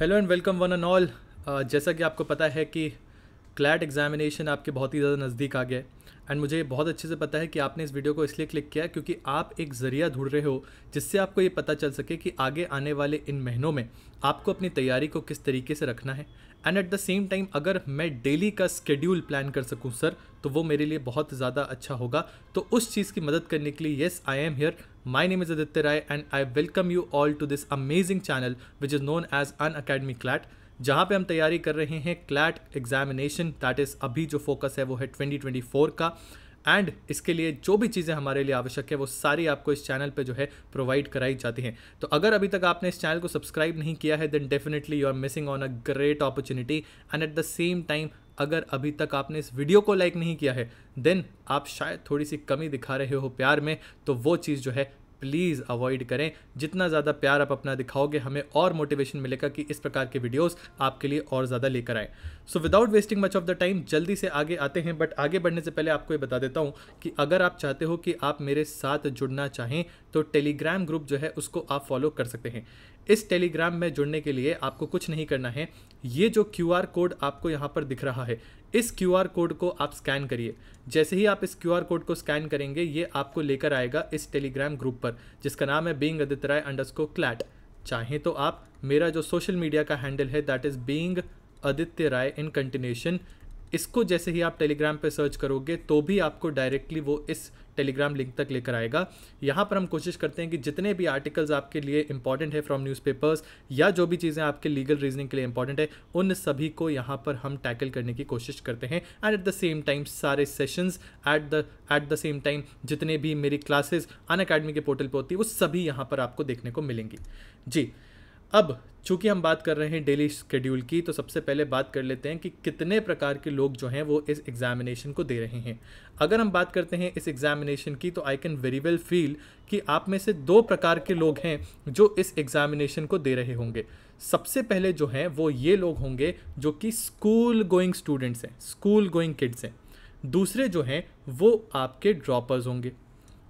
Hello and welcome one and all जैसा कि आपको पता है कि क्लैट एग्जामिनेशन आपके बहुत ही ज़्यादा नज़दीक आ गया है एंड मुझे बहुत अच्छे से पता है कि आपने इस वीडियो को इसलिए क्लिक किया क्योंकि आप एक ज़रिया ढूंढ रहे हो जिससे आपको ये पता चल सके कि आगे आने वाले इन महीनों में आपको अपनी तैयारी को किस तरीके से रखना है and at the same time अगर मैं डेली का स्केड्यूल प्लान कर सकूँ सर तो वो मेरे लिए बहुत ज़्यादा अच्छा होगा तो उस चीज़ की मदद करने के लिए yes I am here my name is Aditya Rai and I welcome you all to this amazing channel which is known as Unacademy CLAT जहाँ पे हम तैयारी कर रहे हैं क्लैट एग्जामिनेशन दैट इज़ अभी जो फोकस है वो है 2024 का एंड इसके लिए जो भी चीज़ें हमारे लिए आवश्यक है वो सारी आपको इस चैनल पे जो है प्रोवाइड कराई जाती हैं तो अगर अभी तक आपने इस चैनल को सब्सक्राइब नहीं किया है then definitely you are missing on a great opportunity and at the same time अगर अभी तक आपने इस वीडियो को लाइक नहीं किया है देन आप शायद थोड़ी सी कमी दिखा रहे हो प्यार में तो वो चीज़ जो है प्लीज़ अवॉइड करें जितना ज़्यादा प्यार आप अपना दिखाओगे हमें और मोटिवेशन मिलेगा कि इस प्रकार के वीडियोस आपके लिए और ज़्यादा लेकर आए so without wasting much of the time जल्दी से आगे आते हैं बट आगे बढ़ने से पहले आपको ये बता देता हूँ कि अगर आप चाहते हो कि आप मेरे साथ जुड़ना चाहें तो टेलीग्राम ग्रुप जो है उसको आप फॉलो कर सकते हैं इस टेलीग्राम में जुड़ने के लिए आपको कुछ नहीं करना है ये जो क्यू कोड आपको यहाँ पर दिख रहा है इस क्यू कोड को आप स्कैन करिए जैसे ही आप इस क्यू कोड को स्कैन करेंगे ये आपको लेकर आएगा इस टेलीग्राम ग्रुप पर जिसका नाम है being Aditya Rai under CLAT चाहें तो आप मेरा जो सोशल मीडिया का हैंडल है that is being Aditya Rai in continuation इसको जैसे ही आप टेलीग्राम पर सर्च करोगे तो भी आपको डायरेक्टली वो इस टेलीग्राम लिंक तक लेकर आएगा यहाँ पर हम कोशिश करते हैं कि जितने भी आर्टिकल्स आपके लिए इंपॉर्टेंट है फ्रॉम न्यूज़पेपर्स या जो भी चीज़ें आपके लीगल रीजनिंग के लिए इंपॉर्टेंट है उन सभी को यहाँ पर हम टैकल करने की कोशिश करते हैं and at the same time सारे sessions at the at the same time जितने भी मेरी क्लासेज अन अकेडमी के पोर्टल पर होती है वो सभी यहाँ पर आपको देखने को मिलेंगी जी अब चूंकि हम बात कर रहे हैं डेली शेड्यूल की तो सबसे पहले बात कर लेते हैं कि कितने प्रकार के लोग जो हैं वो इस एग्ज़ामिनेशन को दे रहे हैं अगर हम बात करते हैं इस एग्ज़ामिनेशन की तो I can very well feel कि आप में से दो प्रकार के लोग हैं जो इस एग्ज़ामिनेशन को दे रहे होंगे सबसे पहले जो हैं वो ये लोग होंगे जो कि स्कूल गोइंग स्टूडेंट्स हैं स्कूल गोइंग किड्स हैं दूसरे जो हैं वो आपके ड्रॉपर्स होंगे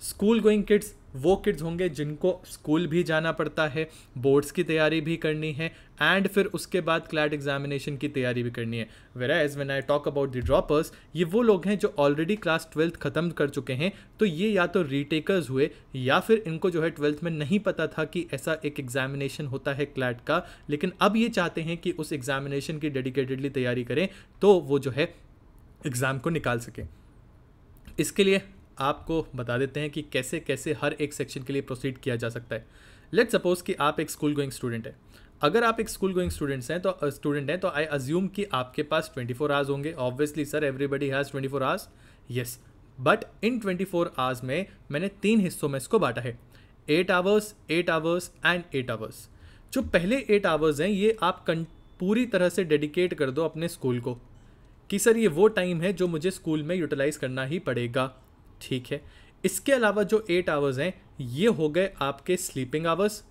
स्कूल गोइंग किड्स वो किड्स होंगे जिनको स्कूल भी जाना पड़ता है बोर्ड्स की तैयारी भी करनी है एंड फिर उसके बाद क्लैट एग्जामिनेशन की तैयारी भी करनी है whereas when I talk about the droppers ये वो लोग हैं जो ऑलरेडी क्लास ट्वेल्थ ख़त्म कर चुके हैं तो ये या तो रीटेकर्स हुए या फिर इनको जो है ट्वेल्थ में नहीं पता था कि ऐसा एक एग्जामिनेशन होता है क्लैट का लेकिन अब ये चाहते हैं कि उस एग्जामिनेशन की डेडिकेटेडली तैयारी करें तो वो जो है एग्ज़ाम को निकाल सकें इसके लिए आपको बता देते हैं कि कैसे कैसे हर एक सेक्शन के लिए प्रोसीड किया जा सकता है लेट सपोज कि आप एक स्कूल गोइंग स्टूडेंट है अगर आप एक स्कूल गोइंग स्टूडेंट्स हैं तो स्टूडेंट हैं तो आई अज्यूम कि आपके पास 24 फोर आवर्स होंगे obviously sir everybody has twenty four hours yes but in twenty four hours में मैंने तीन हिस्सों में इसको बांटा है eight hours eight hours and eight hours जो पहले एट आवर्स हैं ये आप कं पूरी तरह से डेडिकेट कर दो अपने स्कूल को कि सर ये वो टाइम है जो मुझे स्कूल में यूटिलाइज़ करना ही पड़ेगा ठीक है इसके अलावा जो एट आवर्स हैं ये हो गए आपके sleeping hours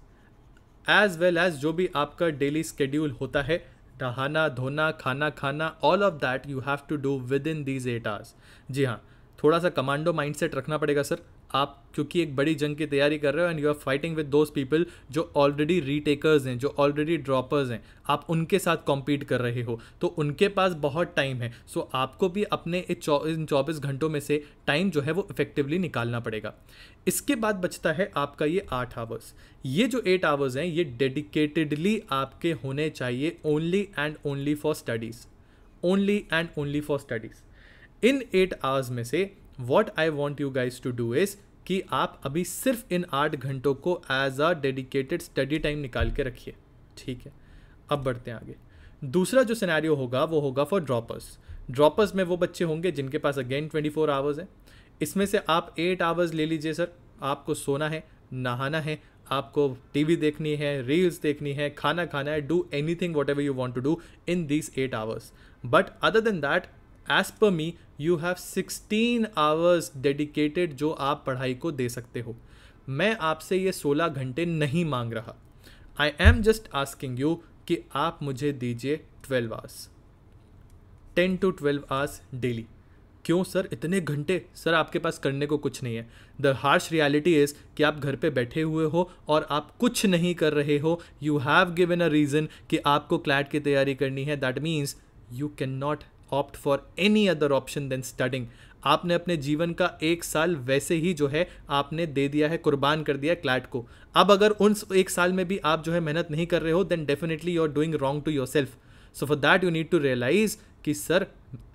as well as जो भी आपका डेली स्केड्यूल होता है नहाना धोना खाना खाना all of that you have to do within these eight hours जी हाँ थोड़ा सा कमांडो माइंडसेट रखना पड़ेगा सर आप क्योंकि एक बड़ी जंग की तैयारी कर रहे हो and you are fighting with those people जो ऑलरेडी रीटेकर्स हैं जो ऑलरेडी ड्रॉपर्स हैं आप उनके साथ कॉम्पीट कर रहे हो तो उनके पास बहुत टाइम है सो so आपको भी अपने इन चौबीस घंटों में से टाइम जो है वो इफेक्टिवली निकालना पड़ेगा इसके बाद बचता है आपका ये आठ आवर्स ये जो एट आवर्स हैं ये डेडिकेटेडली आपके होने चाहिए only and only for studies only and only for studies in eight hours में से what I want you guys to do is कि आप अभी सिर्फ इन आठ घंटों को as a dedicated study time निकाल के रखिए ठीक है अब बढ़ते हैं आगे दूसरा जो सिनेरियो होगा वो होगा फॉर ड्रॉपर्स ड्रॉपर्स में वो बच्चे होंगे जिनके पास अगेन ट्वेंटी फोर आवर्स है इसमें से आप एट आवर्स ले लीजिए सर आपको सोना है नहाना है आपको टीवी देखनी है रील्स देखनी है खाना खाना है do anything whatever you want to do in these eight hours but other than that as per me you have sixteen hours dedicated जो आप पढ़ाई को दे सकते हो मैं आपसे ये सोलह घंटे नहीं मांग रहा I am just asking you कि आप मुझे दीजिए twelve hours ten to twelve hours daily क्यों सर इतने घंटे सर आपके पास करने को कुछ नहीं है द हार्श रियलिटी इज़ कि आप घर पे बैठे हुए हो और आप कुछ नहीं कर रहे हो you have given a reason कि आपको क्लैट की तैयारी करनी है that means you can not opt for any other option than studying आपने अपने जीवन का एक साल वैसे ही जो है आपने दे दिया है कुर्बान कर दिया क्लैट को अब अगर उन एक साल में भी आप जो है मेहनत नहीं कर रहे हो then definitely you are doing wrong to yourself so for that you need to realise कि sir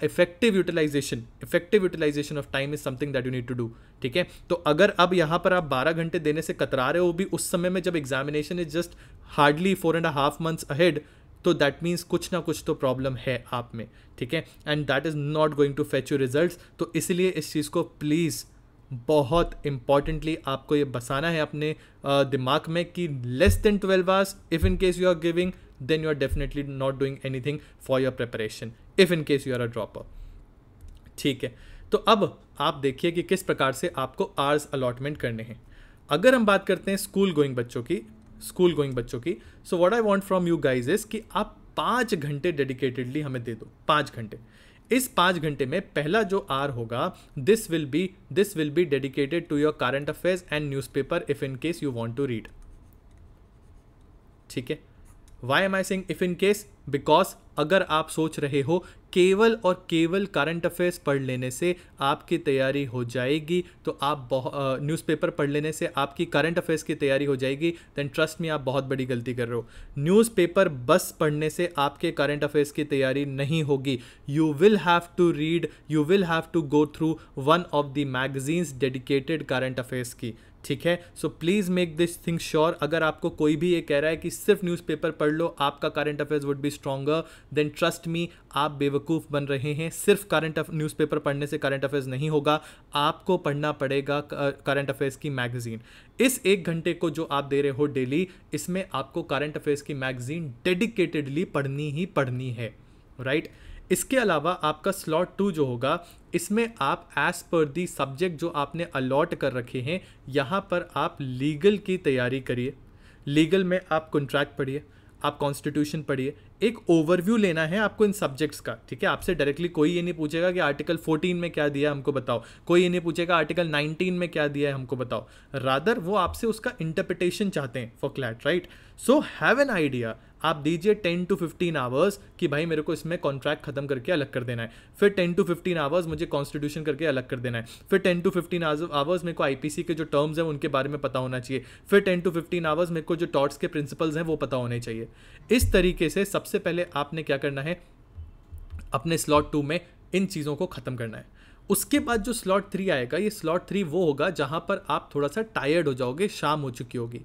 effective utilisation effective utilisation of time is something that you need to do ठीक है तो अगर अब यहाँ पर आप 12 घंटे देने से कतरा रहे हो भी उस समय में जब examination is just hardly four and half months ahead तो दैट मीन्स कुछ ना कुछ तो प्रॉब्लम है आप में ठीक है and that is not going to fetch you result तो इसलिए इस चीज़ को प्लीज़ बहुत इंपॉर्टेंटली आपको ये बसाना है अपने दिमाग में कि less than twelve hours if in case you are giving then you are definitely not doing anything for your preparation if in case you are a dropper ठीक है तो अब आप देखिए कि किस प्रकार से आपको आर्स अलॉटमेंट करने हैं अगर हम बात करते हैं स्कूल गोइंग बच्चों की स्कूल गोइंग बच्चों की so what I want from you guys is कि आप पाँच घंटे डेडिकेटेडली हमें दे दो पाँच घंटे इस पाँच घंटे में पहला जो आर होगा this will be this will be dedicated to your current affairs and newspaper if in case you want to read ठीक है why am I saying if in case because अगर आप सोच रहे हो केवल और केवल करंट अफेयर्स पढ़ लेने से आपकी तैयारी हो जाएगी तो आप न्यूज़पेपर पढ़ लेने से आपकी करंट अफेयर्स की तैयारी हो जाएगी देन ट्रस्ट में आप बहुत बड़ी गलती कर रहे हो न्यूज़पेपर बस पढ़ने से आपके करंट अफेयर्स की तैयारी नहीं होगी you will have to read you will have to go through one of the magazines dedicated current affairs की ठीक है so please make this thing sure अगर आपको कोई भी ये कह रहा है कि सिर्फ न्यूज़पेपर पढ़ लो आपका current affairs would be stronger than trust me आप बेवकूफ़ बन रहे हैं सिर्फ करंट न्यूज़पेपर पढ़ने से करंट अफेयर्स नहीं होगा आपको पढ़ना पड़ेगा करंट अफेयर्स की मैगजीन इस एक घंटे को जो आप दे रहे हो डेली इसमें आपको करंट अफेयर्स की मैगजीन डेडिकेटेडली पढ़नी ही पढ़नी है राइट right? इसके अलावा आपका स्लॉट टू जो होगा इसमें आप एज पर दी सब्जेक्ट जो आपने अलॉट कर रखे हैं यहाँ पर आप लीगल की तैयारी करिए लीगल में आप कॉन्ट्रैक्ट पढ़िए आप कॉन्स्टिट्यूशन पढ़िए एक ओवरव्यू लेना है आपको इन सब्जेक्ट्स का ठीक है आपसे डायरेक्टली कोई ये नहीं पूछेगा कि आर्टिकल 14 में क्या दिया है हमको बताओ कोई ये नहीं पूछेगा आर्टिकल 19 में क्या दिया है हमको बताओ रादर वो आपसे उसका इंटरप्रिटेशन चाहते हैं for CLAT right so have an idea आप दीजिए टेन टू फिफ्टीन आवर्स कि भाई मेरे को इसमें कॉन्ट्रैक्ट खत्म करके अलग कर देना है फिर टेन टू फिफ्टीन आवर्स मुझे कॉन्स्टिट्यूशन करके अलग कर देना है फिर टेन टू फिफ्टीन आवर्स मेरे को आईपीसी के जो टर्म्स हैं उनके बारे में पता होना चाहिए फिर टेन टू फिफ्टीन आवर्स मेरे को जो टॉट्स के प्रिंसिपल्स हैं वो पता होने चाहिए इस तरीके से सबसे पहले आपने क्या करना है अपने स्लॉट टू में इन चीज़ों को ख़त्म करना है उसके बाद जो स्लॉट थ्री आएगा ये स्लॉट थ्री वो होगा जहाँ पर आप थोड़ा सा टायर्ड हो जाओगे शाम हो चुकी होगी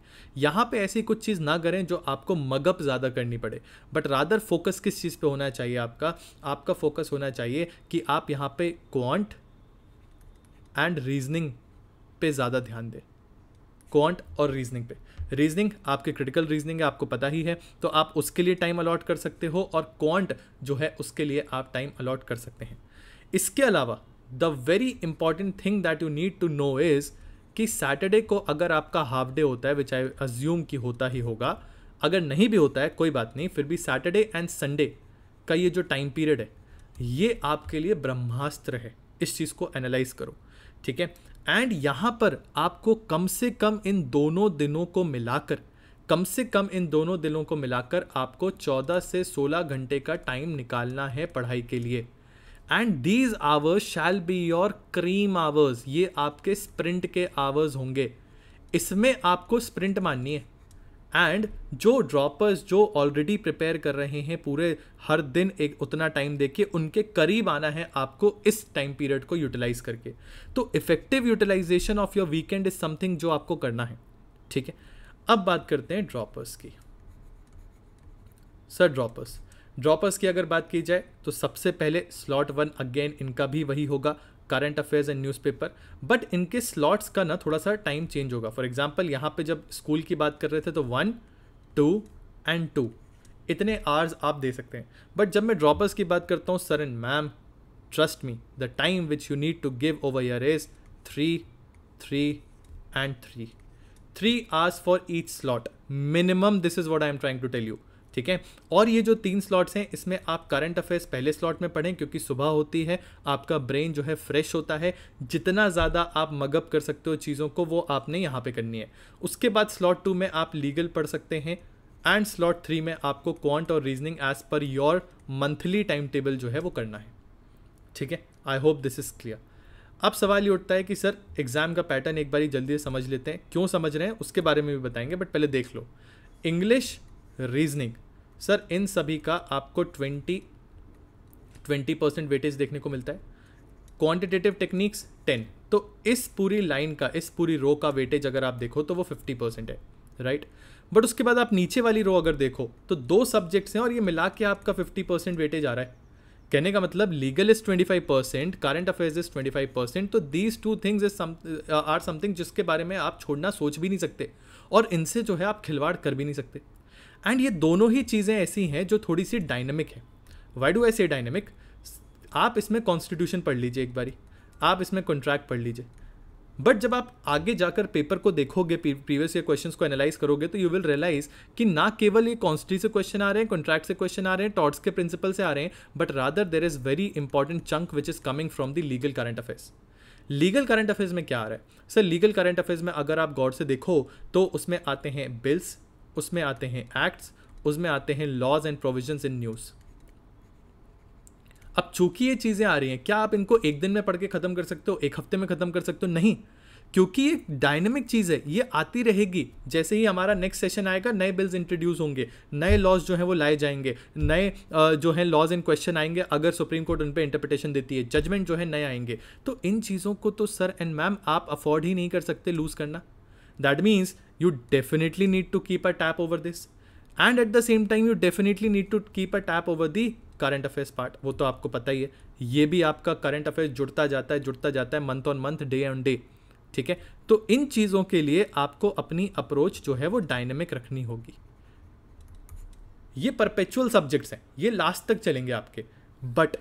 यहाँ पे ऐसी कुछ चीज़ ना करें जो आपको मगअप ज़्यादा करनी पड़े बट रादर फोकस किस चीज़ पे होना चाहिए आपका आपका फोकस होना चाहिए कि आप यहाँ पे क्वांट एंड रीजनिंग पे ज़्यादा ध्यान दें क्वांट और रीजनिंग पे रीजनिंग आपके क्रिटिकल रीजनिंग है आपको पता ही है तो आप उसके लिए टाइम अलॉट कर सकते हो और क्वांट जो है उसके लिए आप टाइम अलॉट कर सकते हैं इसके अलावा the very important thing that you need to know is कि सैटरडे को अगर आपका हाफ डे होता है विच आई अज्यूम कि होता ही होगा अगर नहीं भी होता है कोई बात नहीं फिर भी सैटरडे एंड संडे का ये जो टाइम पीरियड है ये आपके लिए ब्रह्मास्त्र है इस चीज़ को एनालाइज करो ठीक है एंड यहाँ पर आपको कम से कम इन दोनों दिनों को मिलाकर कम से कम इन दोनों दिनों को मिलाकर आपको 14 से 16 घंटे का टाइम निकालना है पढ़ाई के लिए and these hours shall be your cream hours ये आपके स्प्रिंट के आवर्स होंगे इसमें आपको स्प्रिंट माननी है एंड जो ड्रॉपर्स जो ऑलरेडी प्रिपेयर कर रहे हैं पूरे हर दिन एक उतना टाइम देके उनके करीब आना है आपको इस टाइम पीरियड को यूटिलाइज करके तो effective utilisation of your weekend is something जो आपको करना है ठीक है अब बात करते हैं ड्रॉपर्स की सर ड्रॉपर्स ड्रॉपर्स की अगर बात की जाए तो सबसे पहले स्लॉट वन अगेन इनका भी वही होगा current affairs and newspaper but इनके स्लॉट्स का ना थोड़ा सा टाइम चेंज होगा फॉर एग्जाम्पल यहाँ पे जब स्कूल की बात कर रहे थे तो वन टू एंड टू इतने आवर्स आप दे सकते हैं बट जब मैं ड्रॉपर्स की बात करता हूँ sir and ma'am trust me the time which you need to give over here is three three and three three hours for each slot minimum this is what I am trying to tell you ठीक है और ये जो तीन slots हैं इसमें आप current affairs पहले स्लॉट में पढ़ें क्योंकि सुबह होती है आपका ब्रेन जो है फ्रेश होता है जितना ज़्यादा आप मगअप कर सकते हो चीज़ों को वो आपने यहाँ पे करनी है उसके बाद स्लॉट टू में आप लीगल पढ़ सकते हैं एंड स्लॉट थ्री में आपको क्वांट और reasoning as per your monthly time table जो है वो करना है ठीक है I hope this is clear अब सवाल ये उठता है कि सर एग्ज़ाम का पैटर्न एक बार जल्दी समझ लेते हैं क्यों समझ रहे हैं उसके बारे में भी बताएंगे बट पहले देख लो इंग्लिश रीजनिंग सर इन सभी का आपको ट्वेंटी ट्वेंटी परसेंट वेटेज देखने को मिलता है क्वांटिटेटिव टेक्निक्स टेन तो इस पूरी लाइन का इस पूरी रो का वेटेज अगर आप देखो तो वो फिफ्टी परसेंट है राइट right? बट उसके बाद आप नीचे वाली रो अगर देखो तो दो सब्जेक्ट्स हैं और ये मिला के आपका फिफ्टी परसेंट वेटेज आ रहा है कहने का मतलब legal is twenty five percent current affairs is twenty five percent तो these two things is are something जिसके बारे में आप छोड़ना सोच भी नहीं सकते और इनसे जो है आप खिलवाड़ कर भी नहीं सकते एंड ये दोनों ही चीज़ें ऐसी हैं जो थोड़ी सी डायनेमिक है why do I say dynamic आप इसमें कॉन्स्टिट्यूशन पढ़ लीजिए एक बारी आप इसमें कॉन्ट्रैक्ट पढ़ लीजिए बट जब आप आगे जाकर पेपर को देखोगे प्रीवियस ईयर क्वेश्चंस को एनालाइज करोगे तो यू विल रियलाइज कि ना केवल ये कॉन्स्टिट्यू से क्वेश्चन आ रहे हैं कॉन्ट्रैक्ट से क्वेश्चन आ रहे हैं टॉट्स के प्रिंसिपल से आ रहे हैं but rather there is very important chunk which is coming from the legal current affairs legal current affairs में क्या आ रहा है सर लीगल करंट अफेयर्स में अगर आप गौर से देखो तो उसमें आते हैं बिल्स उसमें आते हैं एक्ट्स उसमें आते हैं laws and provision in news अब चूंकि ये चीज़ें आ रही हैं क्या आप इनको एक दिन में पढ़ के ख़त्म कर सकते हो एक हफ्ते में ख़त्म कर सकते हो नहीं क्योंकि ये डायनेमिक चीज़ है ये आती रहेगी जैसे ही हमारा नेक्स्ट सेशन आएगा नए बिल्स इंट्रोड्यूस होंगे नए लॉज जो हैं वो लाए जाएंगे नए जो हैं लॉज एंड क्वेश्चन आएंगे अगर सुप्रीम कोर्ट उन पर इंटरप्रिटेशन देती है जजमेंट जो है नए आएंगे तो इन चीज़ों को तो सर एंड मैम आप अफोर्ड ही नहीं कर सकते लूज़ करना that means you definitely need to keep a tap over this and at the same time you definitely need to keep a tap over the current affairs part वो तो आपको पता ही है ये भी आपका करंट अफेयर्स जुड़ता जाता है जुड़ता जाता है month on month day on day ठीक है तो इन चीज़ों के लिए आपको अपनी अप्रोच जो है वो डायनेमिक रखनी होगी ये परपेचुअल सब्जेक्ट्स हैं ये लास्ट तक चलेंगे आपके बट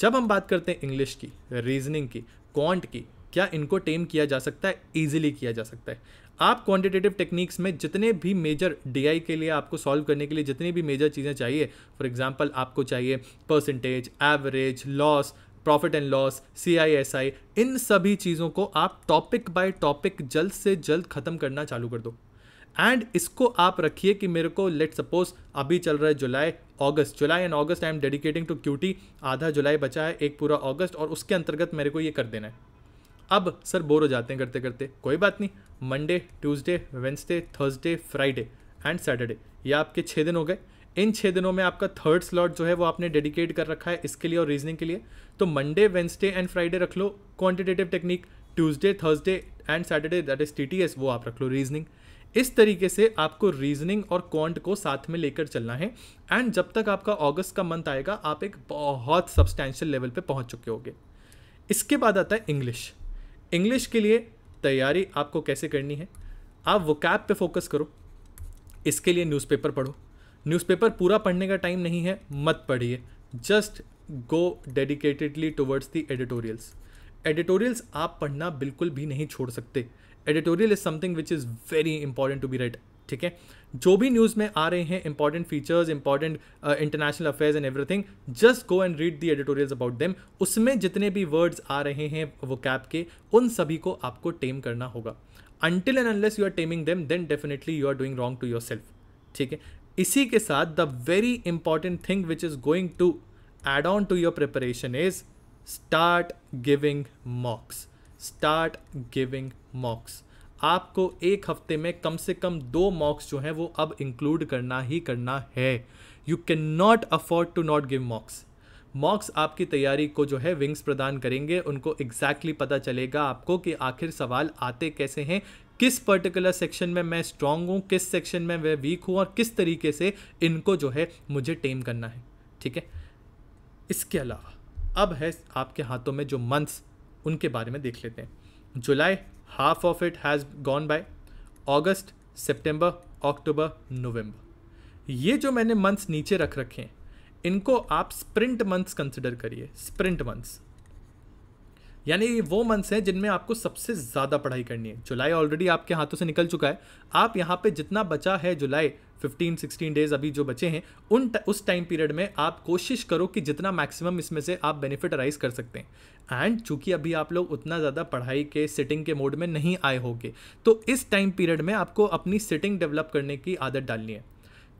जब हम बात करते हैं इंग्लिश की रीजनिंग की क्वांट की क्या इनको टेम किया जा सकता है ईजिली किया जा सकता है आप क्वांटिटेटिव टेक्निक्स में जितने भी मेजर डीआई के लिए आपको सॉल्व करने के लिए जितनी भी मेजर चीज़ें चाहिए फॉर एग्जांपल आपको चाहिए percentage average loss profit and loss C I S I इन सभी चीज़ों को आप टॉपिक बाय टॉपिक जल्द से जल्द ख़त्म करना चालू कर दो एंड इसको आप रखिए कि मेरे को लेट सपोज अभी चल रहा है जुलाई अगस्त July and August I am dedicating to QT आधा जुलाई बचा है एक पूरा अगस्त और उसके अंतर्गत मेरे को ये कर देना है अब सर बोर हो जाते हैं करते करते कोई बात नहीं Monday Tuesday Wednesday Thursday Friday and Saturday ये आपके छः दिन हो गए इन छः दिनों में आपका थर्ड स्लॉट जो है वो आपने डेडिकेट कर रखा है इसके लिए और रीजनिंग के लिए तो मंडे वेंसडे एंड फ्राइडे रख लो quantitative technique Tuesday Thursday and Saturday that is T वो आप रख लो रीजनिंग इस तरीके से आपको रीजनिंग और क्वांट को साथ में लेकर चलना है एंड जब तक आपका अगस्त का मंथ आएगा आप एक बहुत सब्सटैंशियल लेवल पे पहुंच चुके होंगे इसके बाद आता है इंग्लिश इंग्लिश के लिए तैयारी आपको कैसे करनी है आप वोकैब पर फोकस करो इसके लिए न्यूज़पेपर पढ़ो न्यूज़पेपर पूरा पढ़ने का टाइम नहीं है मत पढ़िए just go dedicatedly towards the editorials editorials आप पढ़ना बिल्कुल भी नहीं छोड़ सकते editorial is something which is very important to be read ठीक है जो भी न्यूज़ में आ रहे हैं important features important international affairs and everything just go and read the editorials about them उसमें जितने भी वर्ड्स आ रहे हैं वो कैप के उन सभी को आपको टेम करना होगा until and unless you are taming them then definitely you are doing wrong to yourself ठीक है इसी के साथ the very important thing which is going to add on to your preparation is start giving mocks start giving mocks आपको एक हफ्ते में कम से कम दो मॉक्स जो हैं वो अब इंक्लूड करना ही करना है you can not afford to not give mocks mocks आपकी तैयारी को जो है विंग्स प्रदान करेंगे उनको एग्जैक्टली exactly पता चलेगा आपको कि आखिर सवाल आते कैसे हैं किस पर्टिकुलर सेक्शन में मैं स्ट्रांग हूँ किस सेक्शन में मैं वीक हूँ और किस तरीके से इनको जो है मुझे टेम करना है ठीक है इसके अलावा अब है आपके हाथों में जो मंथ्स उनके बारे में देख लेते हैं जुलाई half of it has gone by अगस्त सितंबर अक्टूबर नवंबर ये जो मैंने मंथ्स नीचे रख रखे हैं इनको आप स्प्रिंट मंथ्स कंसिडर करिए स्प्रिंट मंथ्स यानी वो मंथ्स हैं जिनमें आपको सबसे ज़्यादा पढ़ाई करनी है जुलाई ऑलरेडी आपके हाथों से निकल चुका है आप यहाँ पे जितना बचा है जुलाई 15 16 डेज अभी जो बचे हैं उन उस टाइम पीरियड में आप कोशिश करो कि जितना मैक्सिमम इसमें से आप बेनिफिट अराइज कर सकते हैं एंड चूंकि अभी आप लोग उतना ज़्यादा पढ़ाई के सिटिंग के मोड में नहीं आए होंगे तो इस टाइम पीरियड में आपको अपनी सिटिंग डेवलप करने की आदत डालनी है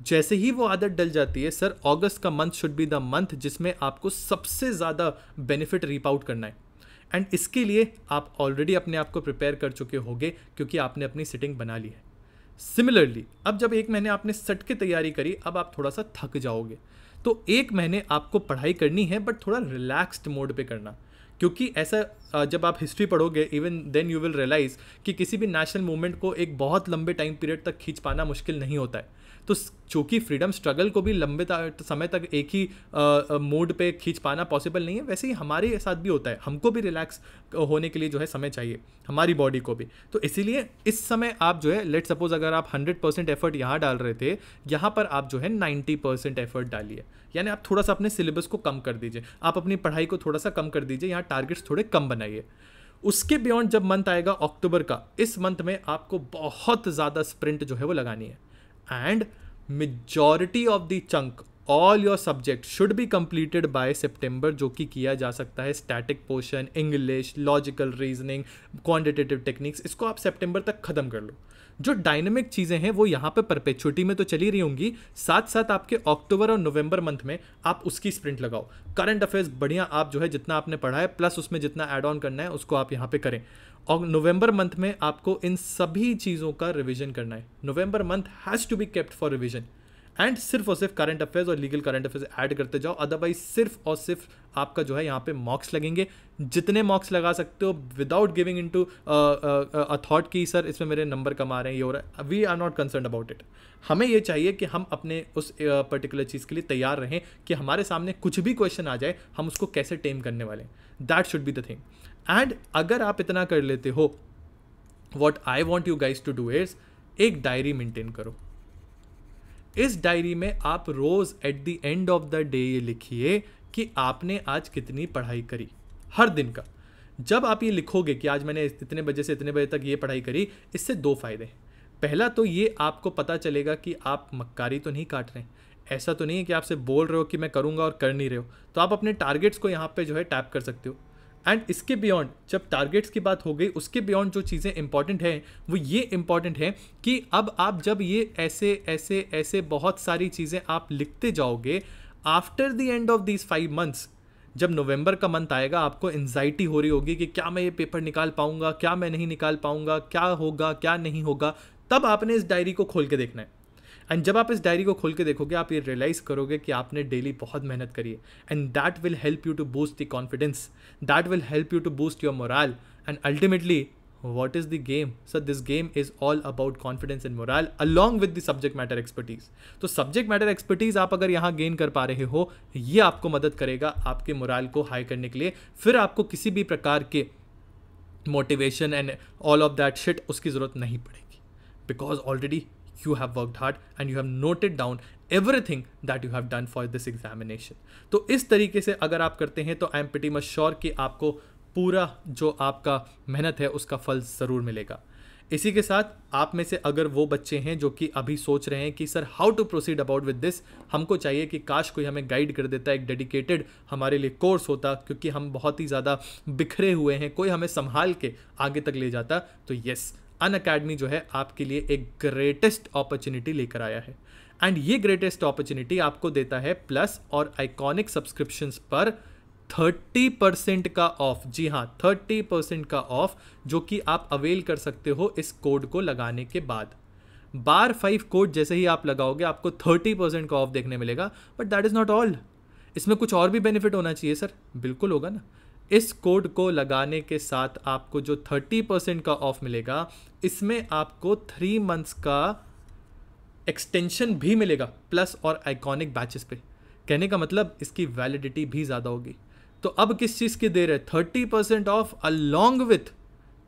जैसे ही वो आदत डल जाती है सर अगस्त का month should be the month जिसमें आपको सबसे ज़्यादा बेनिफिट रीप आउट करना है एंड इसके लिए आप ऑलरेडी अपने आप को प्रिपेयर कर चुके होंगे क्योंकि आपने अपनी सिटिंग बना ली है सिमिलरली अब जब एक महीने आपने सट के तैयारी करी अब आप थोड़ा सा थक जाओगे तो एक महीने आपको पढ़ाई करनी है बट थोड़ा रिलैक्स्ड मोड पे करना क्योंकि ऐसा जब आप हिस्ट्री पढ़ोगे even then you will realize कि किसी भी नेशनल मूवमेंट को एक बहुत लंबे टाइम पीरियड तक खींच पाना मुश्किल नहीं होता है तो चूँकि फ्रीडम स्ट्रगल को भी लंबे समय तक एक ही मोड पे खींच पाना पॉसिबल नहीं है वैसे ही हमारे साथ भी होता है हमको भी रिलैक्स होने के लिए जो है समय चाहिए हमारी बॉडी को भी तो इसीलिए इस समय आप जो है लेट सपोज अगर आप हंड्रेड परसेंट एफर्ट यहाँ डाल रहे थे यहाँ पर आप जो है नाइन्टी परसेंट एफर्ट डालिए यानी आप थोड़ा सा अपने सिलेबस को कम कर दीजिए आप अपनी पढ़ाई को थोड़ा सा कम कर दीजिए यहाँ टारगेट्स थोड़े कम बनाइए उसके बियॉन्ड जब मंथ आएगा अक्टूबर का इस मंथ में आपको बहुत ज़्यादा स्प्रिंट जो है वो लगानी है and majority of the chunk all your subject should be completed by सितंबर जो कि किया जा सकता है static portion English logical reasoning quantitative techniques इसको आप सितंबर तक ख़त्म कर लो जो डायनेमिक चीज़ें हैं वो यहाँ पे परपेचुटी में तो चली रही होंगी साथ साथ आपके अक्टूबर और नवंबर मंथ में आप उसकी स्प्रिंट लगाओ करंट अफेयर्स बढ़िया आप जो है जितना आपने पढ़ा है प्लस उसमें जितना एड ऑन करना है उसको आप यहाँ पर करें और नवंबर मंथ में आपको इन सभी चीज़ों का रिविजन करना है November month has to be kept for revision and सिर्फ और सिर्फ करंट अफेयर्स और लीगल करंट अफेयर्स ऐड करते जाओ अदरवाइज सिर्फ और सिर्फ आपका जो है यहाँ पे मॉक्स लगेंगे जितने मॉक्स लगा सकते हो without giving in to a thought कि सर इसमें मेरे नंबर कम आ रहे हैं ये हो रहा है we are not concern about it हमें ये चाहिए कि हम अपने उस पर्टिकुलर uh, चीज़ के लिए तैयार रहें कि हमारे सामने कुछ भी क्वेश्चन आ जाए हम उसको कैसे टेम करने वाले that should be the thing and अगर आप इतना कर लेते हो what I want you guys to do it's एक डायरी मेंटेन करो इस डायरी में आप रोज़ at the end of the day ये लिखिए कि आपने आज कितनी पढ़ाई करी हर दिन का जब आप ये लिखोगे कि आज मैंने इतने बजे से इतने बजे तक ये पढ़ाई करी इससे दो फायदे हैं पहला तो ये आपको पता चलेगा कि आप मक्कारी तो नहीं काट रहे हैं ऐसा तो नहीं है कि आपसे बोल रहे हो कि मैं करूँगा और कर नहीं रहे हो तो आप अपने टारगेट्स को यहाँ पे जो है टैप कर सकते हो एंड इसके बियॉन्ड जब टारगेट्स की बात हो गई उसके बियॉन्ड जो चीज़ें इंपॉर्टेंट हैं वो ये इंपॉर्टेंट हैं कि अब आप जब ये ऐसे ऐसे ऐसे बहुत सारी चीज़ें आप लिखते जाओगे after the end of these five months जब नवंबर का मंथ आएगा आपको एनजाइटी हो रही होगी कि क्या मैं ये पेपर निकाल पाऊंगा क्या मैं नहीं निकाल पाऊंगा क्या होगा क्या नहीं होगा तब आपने इस डायरी को खोल के देखना है एंड जब आप इस डायरी को खोल के देखोगे आप ये रियलाइज करोगे कि आपने डेली बहुत मेहनत करी है and that will help you to boost the confidence that will help you to boost your morale and ultimately what is the game sir this game is all about confidence and morale along with the subject matter expertise तो subject matter expertise आप अगर यहाँ gain कर पा रहे हो ये आपको मदद करेगा आपके मोराल को हाई करने के लिए फिर आपको किसी भी प्रकार के motivation and all of that shit उसकी जरूरत नहीं पड़ेगी because already you have worked hard and you have noted down everything that you have done for this examination तो इस तरीके से अगर आप करते हैं तो I am pretty much sure कि आपको पूरा जो आपका मेहनत है उसका फल ज़रूर मिलेगा इसी के साथ आप में से अगर वो बच्चे हैं जो कि अभी सोच रहे हैं कि sir how to proceed about with this हमको चाहिए कि काश कोई हमें गाइड कर देता एक डेडिकेटेड हमारे लिए कोर्स होता क्योंकि हम बहुत ही ज़्यादा बिखरे हुए हैं कोई हमें संभाल के आगे तक ले जाता तो यस अन अकेडमी जो है आपके लिए एक ग्रेटेस्ट अपॉर्चुनिटी लेकर आया है एंड ये ग्रेटेस्ट अपॉर्चुनिटी आपको देता है प्लस और आइकॉनिक सब्सक्रिप्शन पर 30 परसेंट का ऑफ जी हाँ 30 परसेंट का ऑफ जो कि आप अवेल कर सकते हो इस कोड को लगाने के बाद बार फाइव कोड जैसे ही आप लगाओगे आपको 30 परसेंट का ऑफ देखने मिलेगा but that is not all इसमें कुछ और भी बेनिफिट होना चाहिए सर बिल्कुल होगा ना इस कोड को लगाने के साथ आपको जो 30 परसेंट का ऑफ मिलेगा इसमें आपको थ्री मंथ्स का एक्सटेंशन भी मिलेगा प्लस और आइकॉनिक बैचेस पे कहने का मतलब इसकी वैलिडिटी भी ज़्यादा होगी तो अब किस चीज़ की देर है thirty percent off along with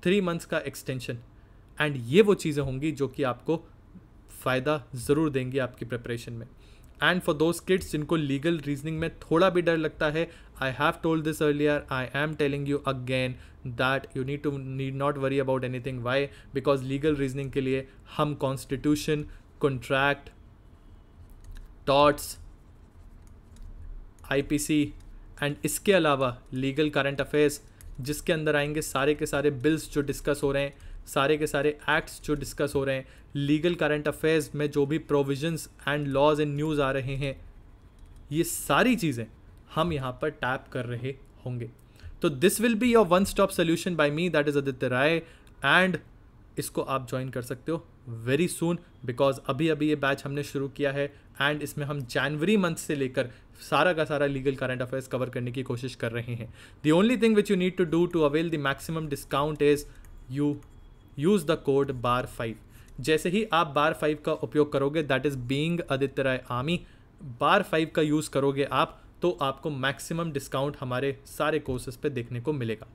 three months का एक्सटेंशन एंड ये वो चीज़ें होंगी जो कि आपको फ़ायदा ज़रूर देंगी आपकी प्रिपरेशन में एंड फॉर दोज किड्स जिनको लीगल रीजनिंग में थोड़ा भी डर लगता है I have told this earlier. I am telling you again that you need to need not worry about anything. Why? Because legal reasoning ke liye hum constitution, contract, thoughts, IPC and इसके अलावा legal current affairs जिसके अंदर आएंगे सारे के सारे bills जो discuss हो रहे हैं सारे के सारे एक्ट्स जो डिस्कस हो रहे हैं लीगल करंट अफेयर्स में जो भी provisions and laws and news आ रहे हैं ये सारी चीज़ें हम यहाँ पर टैप कर रहे होंगे तो this will be your one stop solution by me that is Aditya Rai and इसको आप ज्वाइन कर सकते हो वेरी सुन बिकॉज अभी अभी ये बैच हमने शुरू किया है एंड इसमें हम जनवरी मंथ से लेकर सारा का सारा लीगल करंट अफेयर्स कवर करने की कोशिश कर रहे हैं the only thing which you need to do to avail the maximum discount is you use the code bar five जैसे ही आप बार फाइव का उपयोग करोगे that is being Aditya Rai army bar five का यूज़ करोगे आप तो आपको मैक्सिमम डिस्काउंट हमारे सारे कोर्सेज पे देखने को मिलेगा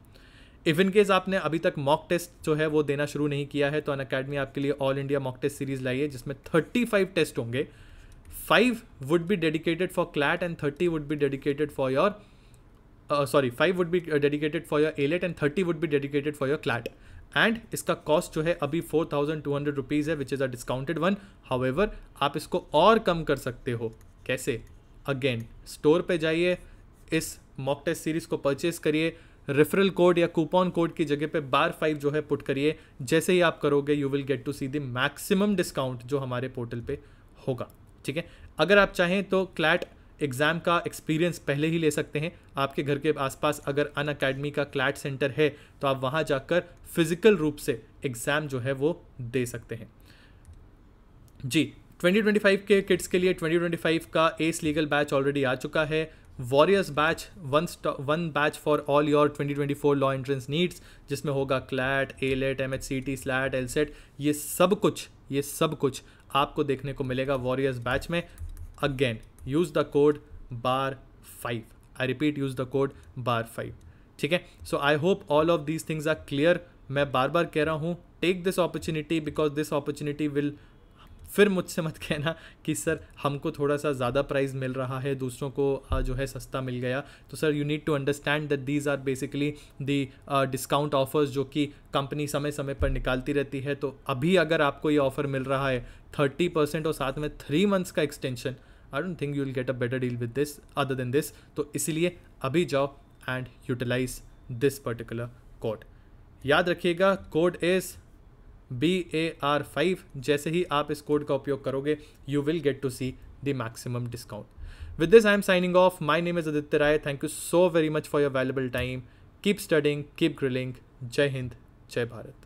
इफ इन केस आपने अभी तक मॉक टेस्ट जो है वो देना शुरू नहीं किया है तो अन अकेडमी आपके लिए all India mock test series लाई है जिसमें थर्टी फाइव टेस्ट होंगे five would be dedicated for CLAT and thirty would be dedicated for your sorry five would be dedicated for your AILET and thirty would be dedicated for your CLAT and इसका cost जो है अभी four thousand two hundred rupees है which is a discounted one however आप इसको और कम कर सकते हो कैसे अगेन स्टोर पे जाइए इस मॉक टेस्ट सीरीज़ को परचेस करिए रेफरल कोड या कूपन कोड की जगह पे बार फाइव जो है पुट करिए जैसे ही आप करोगे you will get to see the maximum discount जो हमारे पोर्टल पे होगा ठीक है अगर आप चाहें तो क्लैट एग्ज़ाम का एक्सपीरियंस पहले ही ले सकते हैं आपके घर के आसपास अगर अन अकेडमी का क्लैट सेंटर है तो आप वहाँ जाकर फिजिकल रूप से एग्ज़ाम जो है वो दे सकते हैं जी 2025 के किट्स के लिए 2025 का एस लीगल बैच ऑलरेडी आ चुका है warriors batch one one batch for all your 2024 law entrance needs जिसमें होगा CLAT AILET M H C T SLAT LSAT ये सब कुछ ये सब कुछ आपको देखने को मिलेगा वॉरियर्स बैच में again use the code bar five I repeat use the code bar five ठीक है so I hope all of these things are clear मैं बार बार कह रहा हूँ take this opportunity because this opportunity will फिर मुझसे मत कहना कि सर हमको थोड़ा सा ज़्यादा प्राइस मिल रहा है दूसरों को जो है सस्ता मिल गया तो sir you need to understand that these are basically the discount offers जो कि कंपनी समय समय पर निकालती रहती है तो अभी अगर आपको ये ऑफ़र मिल रहा है थर्टी परसेंट और साथ में थ्री मंथ्स का extension I don't think you will get a better deal with this other than this तो इसीलिए अभी जाओ and utilize this particular code याद रखिएगा code is B A R five जैसे ही आप इस कोड का उपयोग करोगे you will get to see the maximum discount with this I am signing off my name is Aditya Rai thank you so very much for your valuable time keep studying keep grilling जय हिंद जय भारत